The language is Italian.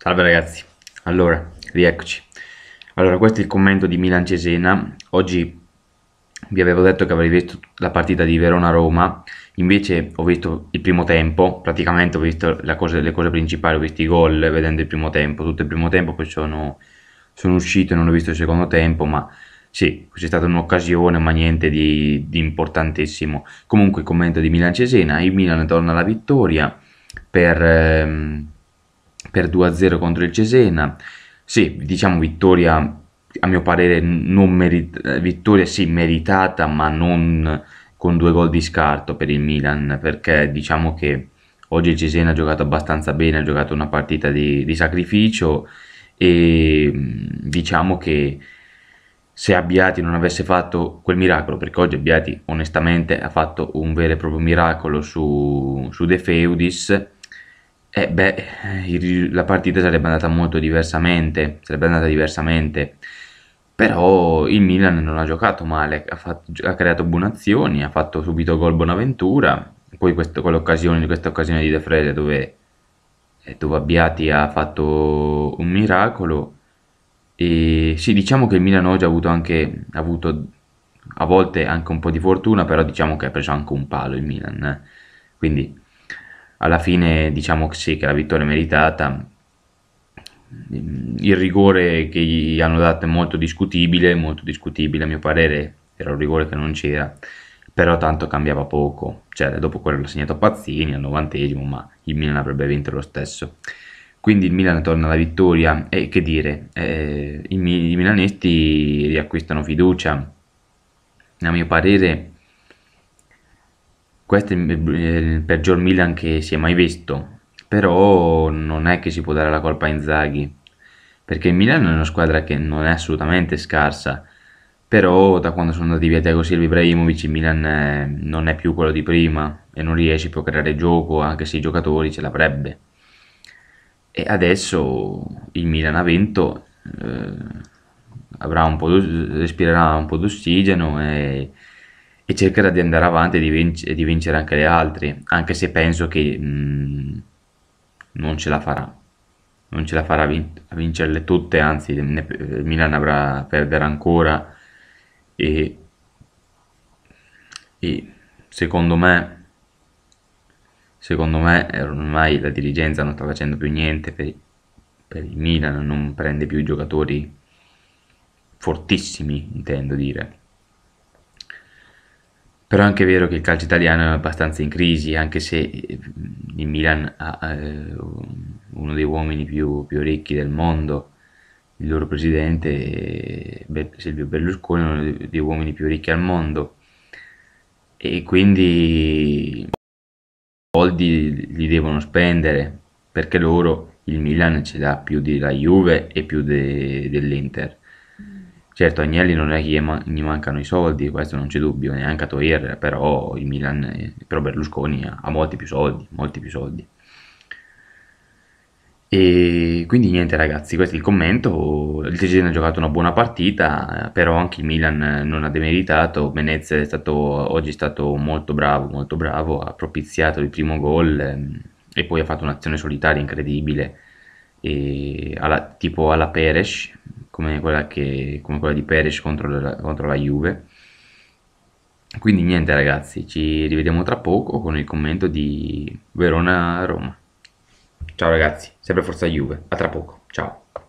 Salve ragazzi, allora, rieccoci. Allora, questo è il commento di Milan Cesena. Oggi vi avevo detto che avrei visto la partita di Verona-Roma, invece ho visto il primo tempo, praticamente ho visto la cosa, le cose principali, ho visto i gol vedendo il primo tempo, tutto il primo tempo, poi sono, sono uscito e non ho visto il secondo tempo, ma sì, c'è stata un'occasione, ma niente di, di importantissimo. Comunque il commento di Milan Cesena, il Milan torna alla vittoria per... Ehm, per 2-0 contro il Cesena. Sì, diciamo vittoria a mio parere non merit- vittoria sì meritata, ma non con due gol di scarto per il Milan, perché diciamo che oggi il Cesena ha giocato abbastanza bene, ha giocato una partita di, di sacrificio e diciamo che se Abbiati non avesse fatto quel miracolo, perché oggi Abbiati onestamente ha fatto un vero e proprio miracolo su, su De Feudis, eh beh, la partita sarebbe andata molto diversamente, sarebbe andata diversamente. Però il Milan non ha giocato male, ha, fatto, ha creato buone azioni, ha fatto subito gol Bonaventura, poi questo, con l'occasione, questa occasione di De Frede dove, eh, dove Abbiati ha fatto un miracolo. E sì, diciamo che il Milan oggi ha avuto anche ha avuto a volte anche un po' di fortuna, però diciamo che ha preso anche un palo il Milan. Eh. Quindi alla fine diciamo che sì, che la vittoria è meritata. Il rigore che gli hanno dato è molto discutibile, molto discutibile a mio parere, era un rigore che non c'era, però tanto cambiava poco, cioè dopo quello l'ha segnato Pazzini al novantesimo, ma il Milan avrebbe vinto lo stesso. Quindi il Milan torna alla vittoria e che dire, eh, i, i milanisti riacquistano fiducia, a mio parere questo è il peggior Milan che si è mai visto, però non è che si può dare la colpa a Inzaghi, perché il Milan è una squadra che non è assolutamente scarsa, però da quando sono andati via Tiago Silva e Ibrahimovic il Milan è, eh, non è più quello di prima e non riesce più a creare gioco anche se i giocatori ce l'avrebbe. E adesso il Milan ha vinto, eh, un respirerà un po' d'ossigeno e e cercherà di andare avanti e di, vinc- e di vincere anche le altre, anche se penso che mh, mm, non ce la farà. Non ce la farà vin- a vincerle tutte, anzi ne- eh, Milan avrà perderà ancora e, e secondo me secondo me eh, ormai la dirigenza non sta facendo più niente per, per, il Milan, non prende più giocatori fortissimi, intendo dire però è anche vero che il calcio italiano è abbastanza in crisi, anche se eh, il Milan ha eh, uno dei uomini più, più, ricchi del mondo, il loro presidente eh, Silvio Berlusconi è uno dei uomini più ricchi al mondo e quindi i soldi li devono spendere perché loro il Milan ce l'ha più della Juve e più de, dell'Inter Certo, Agnelli non è che gli mancano i soldi, questo non c'è dubbio, neanche a Toir, però il Milan, però Berlusconi ha molti più soldi, molti più soldi. E quindi niente ragazzi, questo è il commento, il Cesena ha giocato una buona partita, però anche il Milan non ha demeritato, Venezia è stato, oggi è stato molto bravo, molto bravo, ha propiziato il primo gol ehm, e poi ha fatto un'azione solitaria incredibile, alla, tipo alla Peres, come quella, che, come quella di Perez contro la, contro la Juve. Quindi niente ragazzi, ci rivediamo tra poco con il commento di Verona-Roma. Ciao ragazzi, sempre Forza Juve, a tra poco, ciao.